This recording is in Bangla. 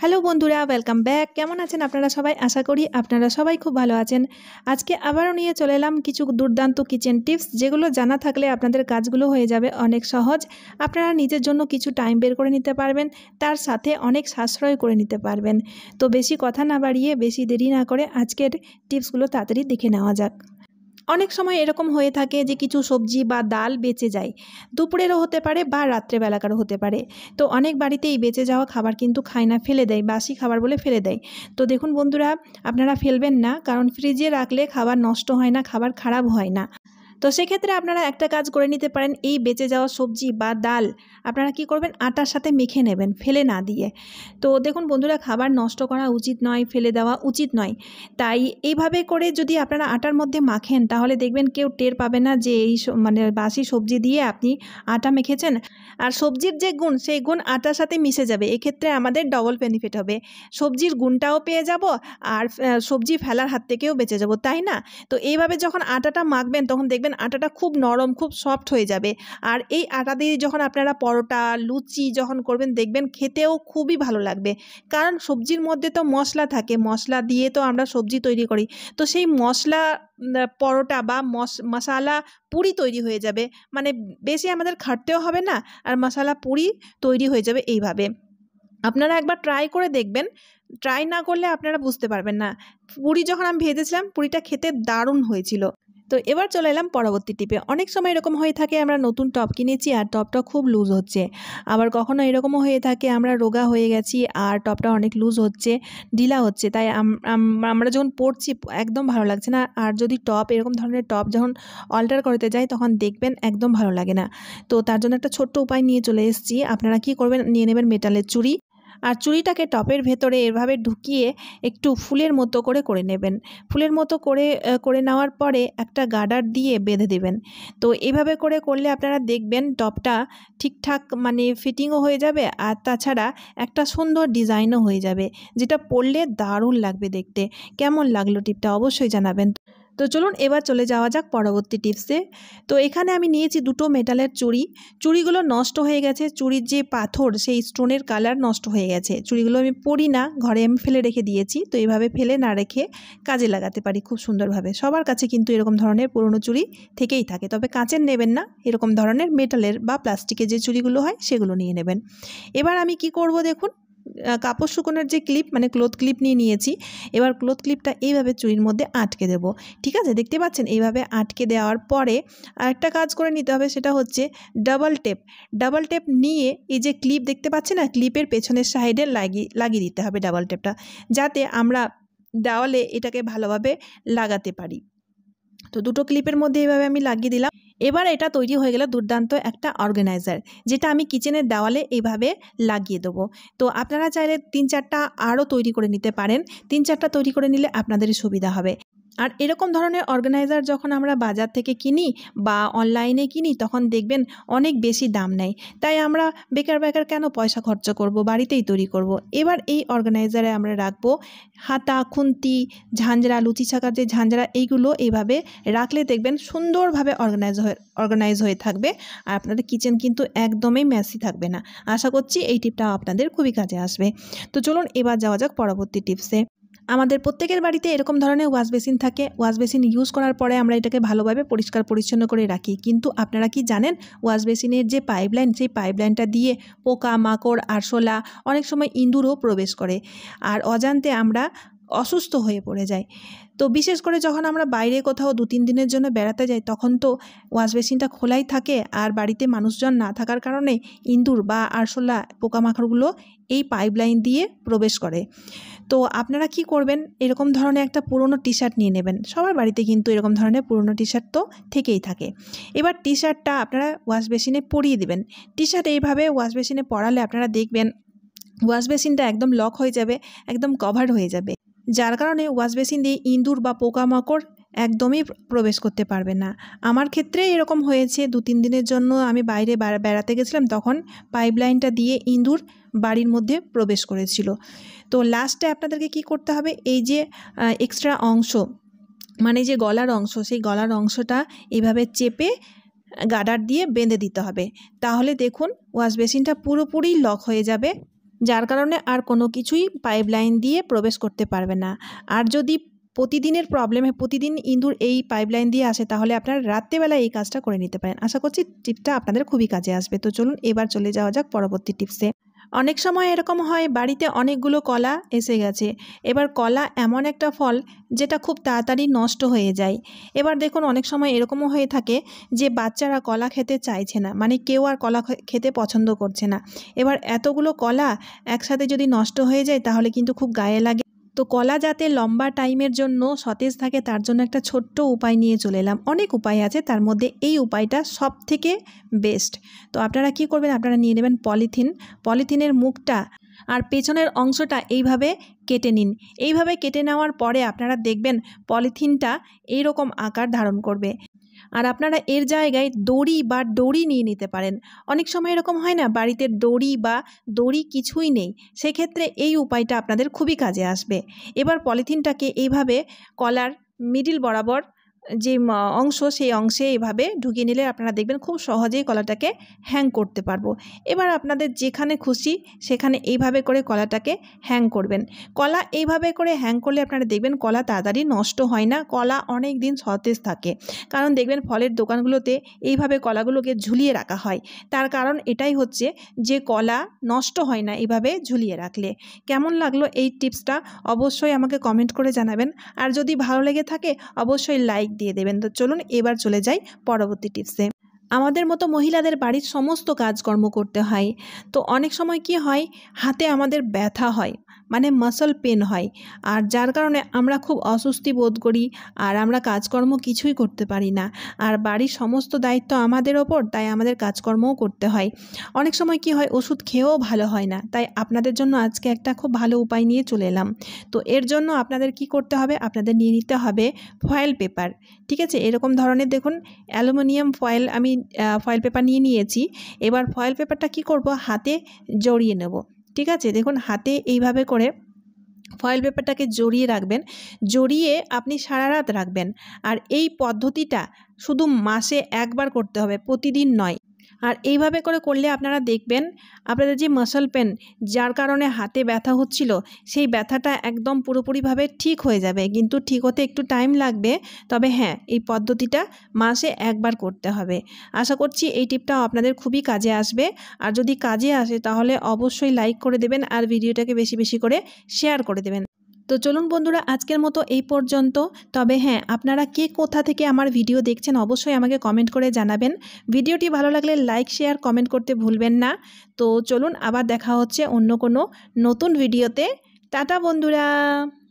হ্যালো বন্ধুরা ওয়েলকাম ব্যাক কেমন আছেন আপনারা সবাই আশা করি আপনারা সবাই খুব ভালো আছেন আজকে আবারও নিয়ে চলে এলাম কিছু দুর্দান্ত কিচেন টিপস যেগুলো জানা থাকলে আপনাদের কাজগুলো হয়ে যাবে অনেক সহজ আপনারা নিজের জন্য কিছু টাইম বের করে নিতে পারবেন তার সাথে অনেক সাশ্রয় করে নিতে পারবেন তো বেশি কথা না বাড়িয়ে বেশি দেরি না করে আজকের টিপসগুলো তাড়াতাড়ি দেখে নেওয়া যাক অনেক সময় এরকম হয়ে থাকে যে কিছু সবজি বা ডাল বেঁচে যায় দুপুরেরও হতে পারে বা রাত্রেবেলাকারও হতে পারে তো অনেক বাড়িতেই বেঁচে যাওয়া খাবার কিন্তু খায় না ফেলে দেয় বাসি খাবার বলে ফেলে দেয় তো দেখুন বন্ধুরা আপনারা ফেলবেন না কারণ ফ্রিজে রাখলে খাবার নষ্ট হয় না খাবার খারাপ হয় না তো সেক্ষেত্রে আপনারা একটা কাজ করে নিতে পারেন এই বেঁচে যাওয়া সবজি বা ডাল আপনারা কি করবেন আটার সাথে মেখে নেবেন ফেলে না দিয়ে তো দেখুন বন্ধুরা খাবার নষ্ট করা উচিত নয় ফেলে দেওয়া উচিত নয় তাই এইভাবে করে যদি আপনারা আটার মধ্যে মাখেন তাহলে দেখবেন কেউ টের পাবে না যে এই মানে বাসি সবজি দিয়ে আপনি আটা মেখেছেন আর সবজির যে গুণ সেই গুণ আটার সাথে মিশে যাবে এক্ষেত্রে আমাদের ডবল বেনিফিট হবে সবজির গুণটাও পেয়ে যাব আর সবজি ফেলার হাত থেকেও বেঁচে যাব তাই না তো এইভাবে যখন আটাটা মাখবেন তখন দেখবেন দেখবেন আটাটা খুব নরম খুব সফট হয়ে যাবে আর এই আটা দিয়ে যখন আপনারা পরোটা লুচি যখন করবেন দেখবেন খেতেও খুবই ভালো লাগবে কারণ সবজির মধ্যে তো মশলা থাকে মশলা দিয়ে তো আমরা সবজি তৈরি করি তো সেই মশলা পরোটা বা মশালা পুরি তৈরি হয়ে যাবে মানে বেশি আমাদের খাটতেও হবে না আর মশালা পুরি তৈরি হয়ে যাবে এইভাবে আপনারা একবার ট্রাই করে দেখবেন ট্রাই না করলে আপনারা বুঝতে পারবেন না পুরি যখন আমি ভেজেছিলাম পুরিটা খেতে দারুণ হয়েছিল তো এবার চলে এলাম পরবর্তী টিপে অনেক সময় এরকম হয়ে থাকে আমরা নতুন টপ কিনেছি আর টপটা খুব লুজ হচ্ছে আবার কখনো এরকমও হয়ে থাকে আমরা রোগা হয়ে গেছি আর টপটা অনেক লুজ হচ্ছে ঢিলা হচ্ছে তাই আমরা যখন পরছি একদম ভালো লাগছে না আর যদি টপ এরকম ধরনের টপ যখন অল্টার করতে যাই তখন দেখবেন একদম ভালো লাগে না তো তার জন্য একটা ছোট্ট উপায় নিয়ে চলে এসেছি আপনারা কি করবেন নিয়ে নেবেন মেটালের চুড়ি আর চুড়িটাকে টপের ভেতরে এভাবে ঢুকিয়ে একটু ফুলের মতো করে করে নেবেন ফুলের মতো করে করে নেওয়ার পরে একটা গার্ডার দিয়ে বেঁধে দেবেন তো এভাবে করে করলে আপনারা দেখবেন টপটা ঠিকঠাক মানে ফিটিংও হয়ে যাবে আর তাছাড়া একটা সুন্দর ডিজাইনও হয়ে যাবে যেটা পরলে দারুণ লাগবে দেখতে কেমন লাগলো টিপটা অবশ্যই জানাবেন তো চলুন এবার চলে যাওয়া যাক পরবর্তী টিপসে তো এখানে আমি নিয়েছি দুটো মেটালের চুড়ি চুড়িগুলো নষ্ট হয়ে গেছে চুড়ির যে পাথর সেই স্টোনের কালার নষ্ট হয়ে গেছে চুড়িগুলো আমি পরি না ঘরে আমি ফেলে রেখে দিয়েছি তো এইভাবে ফেলে না রেখে কাজে লাগাতে পারি খুব সুন্দরভাবে সবার কাছে কিন্তু এরকম ধরনের পুরনো চুড়ি থেকেই থাকে তবে কাঁচের নেবেন না এরকম ধরনের মেটালের বা প্লাস্টিকের যে চুড়িগুলো হয় সেগুলো নিয়ে নেবেন এবার আমি কি করব দেখুন কাপড় শুকোনোর যে ক্লিপ মানে ক্লোথ ক্লিপ নিয়ে নিয়েছি এবার ক্লোথ ক্লিপটা এইভাবে চুরির মধ্যে আটকে দেব ঠিক আছে দেখতে পাচ্ছেন এইভাবে আটকে দেওয়ার পরে একটা কাজ করে নিতে হবে সেটা হচ্ছে ডাবল টেপ ডাবল টেপ নিয়ে এই যে ক্লিপ দেখতে পাচ্ছেন না ক্লিপের পেছনের সাইডে লাগিয়ে লাগিয়ে দিতে হবে ডাবল টেপটা যাতে আমরা দেওয়ালে এটাকে ভালোভাবে লাগাতে পারি তো দুটো ক্লিপের মধ্যে এইভাবে আমি লাগিয়ে দিলাম এবার এটা তৈরি হয়ে গেল দুর্দান্ত একটা অর্গানাইজার যেটা আমি কিচেনের দেওয়ালে এইভাবে লাগিয়ে দেবো তো আপনারা চাইলে তিন চারটা আরও তৈরি করে নিতে পারেন তিন চারটা তৈরি করে নিলে আপনাদেরই সুবিধা হবে আর এরকম ধরনের অর্গানাইজার যখন আমরা বাজার থেকে কিনি বা অনলাইনে কিনি তখন দেখবেন অনেক বেশি দাম নেয় তাই আমরা বেকার বেকার কেন পয়সা খরচ করব বাড়িতেই তৈরি করব। এবার এই অর্গানাইজারে আমরা রাখবো হাতা খুন্তি ঝাঞ্জরা লুচি ছাকার যে ঝাঞ্জরা এইগুলো এইভাবে রাখলে দেখবেন সুন্দরভাবে অর্গানাইজ হয়ে অর্গানাইজ হয়ে থাকবে আর আপনাদের কিচেন কিন্তু একদমই ম্যাসি থাকবে না আশা করছি এই টিপটা আপনাদের খুবই কাজে আসবে তো চলুন এবার যাওয়া যাক পরবর্তী টিপসে আমাদের প্রত্যেকের বাড়িতে এরকম ধরনের ওয়াশ বেসিন থাকে ওয়াশ বেসিন ইউজ করার পরে আমরা এটাকে ভালোভাবে পরিষ্কার পরিচ্ছন্ন করে রাখি কিন্তু আপনারা কি জানেন ওয়াশ বেসিনের যে পাইপলাইন সেই পাইপলাইনটা দিয়ে পোকা মাকড় আরশোলা অনেক সময় ইঁদুরও প্রবেশ করে আর অজান্তে আমরা অসুস্থ হয়ে পড়ে যায় তো বিশেষ করে যখন আমরা বাইরে কোথাও দু তিন দিনের জন্য বেড়াতে যাই তখন তো ওয়াশ বেসিনটা খোলাই থাকে আর বাড়িতে মানুষজন না থাকার কারণে ইঁদুর বা আরশোলা পোকামাকড়গুলো এই পাইপলাইন দিয়ে প্রবেশ করে তো আপনারা কি করবেন এরকম ধরনের একটা পুরনো টি শার্ট নিয়ে নেবেন সবার বাড়িতে কিন্তু এরকম ধরনের পুরনো টি শার্ট তো থেকেই থাকে এবার টি শার্টটা আপনারা ওয়াশ মেশিনে পরিয়ে দেবেন টি শার্ট এইভাবে ওয়াশ মেশিনে পরালে আপনারা দেখবেন ওয়াশ মেশিনটা একদম লক হয়ে যাবে একদম কভার হয়ে যাবে যার কারণে ওয়াশ মেশিন দিয়ে ইঁদুর বা পোকামাকড় একদমই প্রবেশ করতে পারবে না আমার ক্ষেত্রে এরকম হয়েছে দু তিন দিনের জন্য আমি বাইরে বেড়াতে গেছিলাম তখন পাইপলাইনটা দিয়ে ইঁদুর বাড়ির মধ্যে প্রবেশ করেছিল তো লাস্টে আপনাদেরকে কি করতে হবে এই যে এক্সট্রা অংশ মানে যে গলার অংশ সেই গলার অংশটা এভাবে চেপে গাডার দিয়ে বেঁধে দিতে হবে তাহলে দেখুন ওয়াশ বেসিনটা পুরোপুরি লক হয়ে যাবে যার কারণে আর কোনো কিছুই পাইপ লাইন দিয়ে প্রবেশ করতে পারবে না আর যদি প্রতিদিনের প্রবলেমে প্রতিদিন ইঁদুর এই পাইপলাইন দিয়ে আসে তাহলে আপনারা রাত্রেবেলা এই কাজটা করে নিতে পারেন আশা করছি টিপটা আপনাদের খুবই কাজে আসবে তো চলুন এবার চলে যাওয়া যাক পরবর্তী টিপসে অনেক সময় এরকম হয় বাড়িতে অনেকগুলো কলা এসে গেছে এবার কলা এমন একটা ফল যেটা খুব তাড়াতাড়ি নষ্ট হয়ে যায় এবার দেখুন অনেক সময় এরকমও হয়ে থাকে যে বাচ্চারা কলা খেতে চাইছে না মানে কেউ আর কলা খেতে পছন্দ করছে না এবার এতগুলো কলা একসাথে যদি নষ্ট হয়ে যায় তাহলে কিন্তু খুব গায়ে লাগে তো কলা যাতে লম্বা টাইমের জন্য সতেজ থাকে তার জন্য একটা ছোট্ট উপায় নিয়ে চলে এলাম অনেক উপায় আছে তার মধ্যে এই উপায়টা সব থেকে বেস্ট তো আপনারা কি করবেন আপনারা নিয়ে নেবেন পলিথিন পলিথিনের মুখটা আর পেছনের অংশটা এইভাবে কেটে নিন এইভাবে কেটে নেওয়ার পরে আপনারা দেখবেন পলিথিনটা এইরকম আকার ধারণ করবে আর আপনারা এর জায়গায় দড়ি বা দড়ি নিয়ে নিতে পারেন অনেক সময় এরকম হয় না বাড়িতে দড়ি বা দড়ি কিছুই নেই সেক্ষেত্রে এই উপায়টা আপনাদের খুবই কাজে আসবে এবার পলিথিনটাকে এইভাবে কলার মিডিল বরাবর যে অংশ সেই অংশে এইভাবে ঢুকিয়ে নিলে আপনারা দেখবেন খুব সহজেই কলাটাকে হ্যাং করতে পারবো এবার আপনাদের যেখানে খুশি সেখানে এইভাবে করে কলাটাকে হ্যাং করবেন কলা এইভাবে করে হ্যাং করলে আপনারা দেখবেন কলা তাড়াতাড়ি নষ্ট হয় না কলা অনেক দিন সতেজ থাকে কারণ দেখবেন ফলের দোকানগুলোতে এইভাবে কলাগুলোকে ঝুলিয়ে রাখা হয় তার কারণ এটাই হচ্ছে যে কলা নষ্ট হয় না এইভাবে ঝুলিয়ে রাখলে কেমন লাগলো এই টিপসটা অবশ্যই আমাকে কমেন্ট করে জানাবেন আর যদি ভালো লেগে থাকে অবশ্যই লাইক দিয়ে দেবেন তো চলুন এবার চলে যাই পরবর্তী টিপসে আমাদের মতো মহিলাদের বাড়ির সমস্ত কাজকর্ম করতে হয় তো অনেক সময় কি হয় হাতে আমাদের ব্যথা হয় মানে মাসল পেন হয় আর যার কারণে আমরা খুব অস্বস্তি বোধ করি আর আমরা কাজকর্ম কিছুই করতে পারি না আর বাড়ির সমস্ত দায়িত্ব আমাদের ওপর তাই আমাদের কাজকর্মও করতে হয় অনেক সময় কি হয় ওষুধ খেয়েও ভালো হয় না তাই আপনাদের জন্য আজকে একটা খুব ভালো উপায় নিয়ে চলে এলাম তো এর জন্য আপনাদের কি করতে হবে আপনাদের নিয়ে নিতে হবে ফয়েল পেপার ঠিক আছে এরকম ধরনের দেখুন অ্যালুমিনিয়াম ফয়েল আমি ফয়েল পেপার নিয়ে নিয়েছি এবার ফয়েল পেপারটা কি করব হাতে জড়িয়ে নেব ঠিক আছে দেখুন হাতে এইভাবে করে ফয়েল পেপারটাকে জড়িয়ে রাখবেন জড়িয়ে আপনি সারা রাত রাখবেন আর এই পদ্ধতিটা শুধু মাসে একবার করতে হবে প্রতিদিন নয় আর এইভাবে করে করলে আপনারা দেখবেন আপনাদের যে মাসল পেন যার কারণে হাতে ব্যথা হচ্ছিল সেই ব্যথাটা একদম পুরোপুরিভাবে ঠিক হয়ে যাবে কিন্তু ঠিক হতে একটু টাইম লাগবে তবে হ্যাঁ এই পদ্ধতিটা মাসে একবার করতে হবে আশা করছি এই টিপটা আপনাদের খুবই কাজে আসবে আর যদি কাজে আসে তাহলে অবশ্যই লাইক করে দেবেন আর ভিডিওটাকে বেশি বেশি করে শেয়ার করে দেবেন তো চলুন বন্ধুরা আজকের মতো এই পর্যন্ত তবে হ্যাঁ আপনারা কে কোথা থেকে আমার ভিডিও দেখছেন অবশ্যই আমাকে কমেন্ট করে জানাবেন ভিডিওটি ভালো লাগলে লাইক শেয়ার কমেন্ট করতে ভুলবেন না তো চলুন আবার দেখা হচ্ছে অন্য কোনো নতুন ভিডিওতে টাটা বন্ধুরা